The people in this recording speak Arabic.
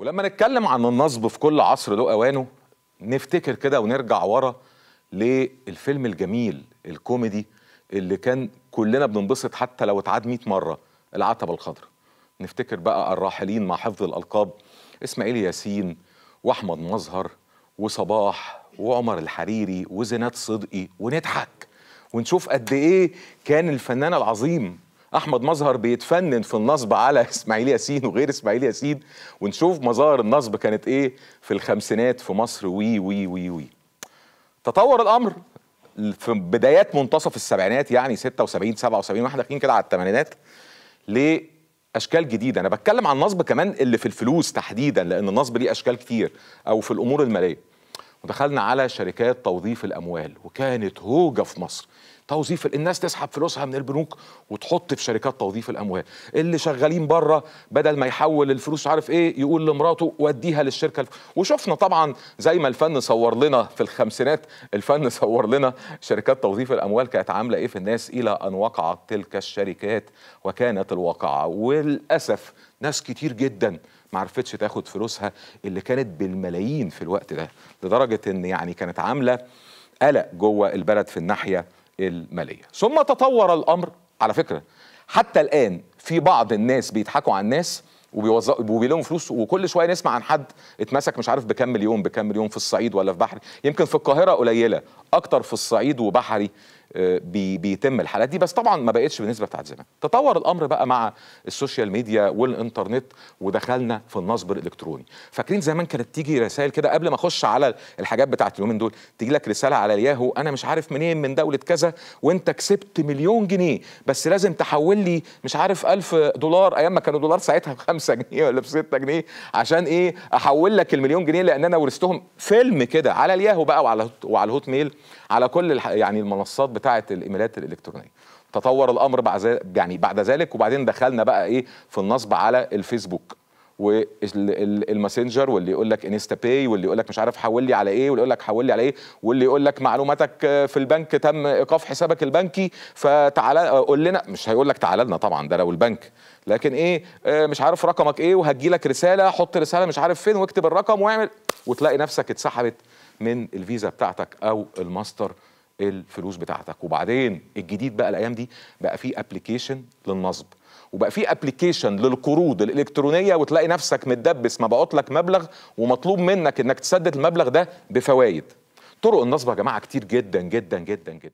ولما نتكلم عن النصب في كل عصر له اوانه نفتكر كده ونرجع ورا للفيلم الجميل الكوميدي اللي كان كلنا بننبسط حتى لو اتعاد 100 مره العتبه الخضراء نفتكر بقى الراحلين مع حفظ الالقاب اسماعيل ياسين واحمد مظهر وصباح وعمر الحريري وزينات صدقي ونضحك ونشوف قد ايه كان الفنان العظيم احمد مظهر بيتفنن في النصب على اسماعيل ياسين وغير اسماعيل ياسين ونشوف مظاهر النصب كانت ايه في الخمسينات في مصر وي وي وي وي تطور الامر في بدايات منتصف السبعينات يعني 76 77 واحنا داخلين كده على الثمانينات لاشكال جديده انا بتكلم عن النصب كمان اللي في الفلوس تحديدا لان النصب ليه اشكال كتير او في الامور الماليه ودخلنا على شركات توظيف الاموال وكانت هوجه في مصر توظيف الناس تسحب فلوسها من البنوك وتحط في شركات توظيف الاموال اللي شغالين بره بدل ما يحول الفلوس عارف ايه يقول لمراته وديها للشركه وشفنا طبعا زي ما الفن صور لنا في الخمسينات الفن صور لنا شركات توظيف الاموال كانت عامله ايه في الناس الى ان وقعت تلك الشركات وكانت الواقعه وللاسف ناس كتير جدا ما عرفتش تاخد فلوسها اللي كانت بالملايين في الوقت ده لدرجه ان يعني كانت عامله قلق جوه البلد في الناحيه الماليه ثم تطور الامر على فكره حتى الان في بعض الناس بيضحكوا على الناس وبيوزعوا لهم فلوس وكل شويه نسمع عن حد اتمسك مش عارف بكام مليون بكام مليون في الصعيد ولا في بحري يمكن في القاهره قليله اكتر في الصعيد وبحري آه، بيتم الحالات دي بس طبعا ما بقتش بالنسبه بتاعت زمان تطور الامر بقى مع السوشيال ميديا والانترنت ودخلنا في النصب الالكتروني فاكرين زمان كانت تيجي رسائل كده قبل ما اخش على الحاجات بتاعت اليومين دول تيجي لك رساله على الياهو انا مش عارف منين من دوله كذا وانت كسبت مليون جنيه بس لازم تحول لي مش عارف ألف دولار ايام ما كانوا دولار ساعتها ب 5 جنيه ولا ب 6 جنيه عشان ايه احول لك المليون جنيه لان انا ورثتهم فيلم كده على الياهو بقى وعلى وعلى الهوت ميل على كل يعني المنصات بتاعه الايميلات الالكترونيه تطور الامر بعد يعني بعد ذلك وبعدين دخلنا بقى ايه في النصب على الفيسبوك والماسنجر واللي يقول لك انستا باي واللي يقول لك مش عارف حول لي على ايه واللي يقول لك حول لي على ايه واللي يقول لك معلوماتك في البنك تم ايقاف حسابك البنكي فتعالى قول لنا مش هيقول لك تعالى لنا طبعا ده لو البنك لكن ايه آه، مش عارف رقمك ايه وهتجي لك رساله حط رساله مش عارف فين واكتب الرقم واعمل وتلاقي نفسك اتسحبت من الفيزا بتاعتك او الماستر الفلوس بتاعتك وبعدين الجديد بقى الايام دي بقى في ابلكيشن للنصب وبقى في ابلكيشن للقروض الالكترونيه وتلاقي نفسك متدبس مبعوت لك مبلغ ومطلوب منك انك تسدد المبلغ ده بفوائد طرق النصب يا جماعه كتير جدا جدا جدا جدا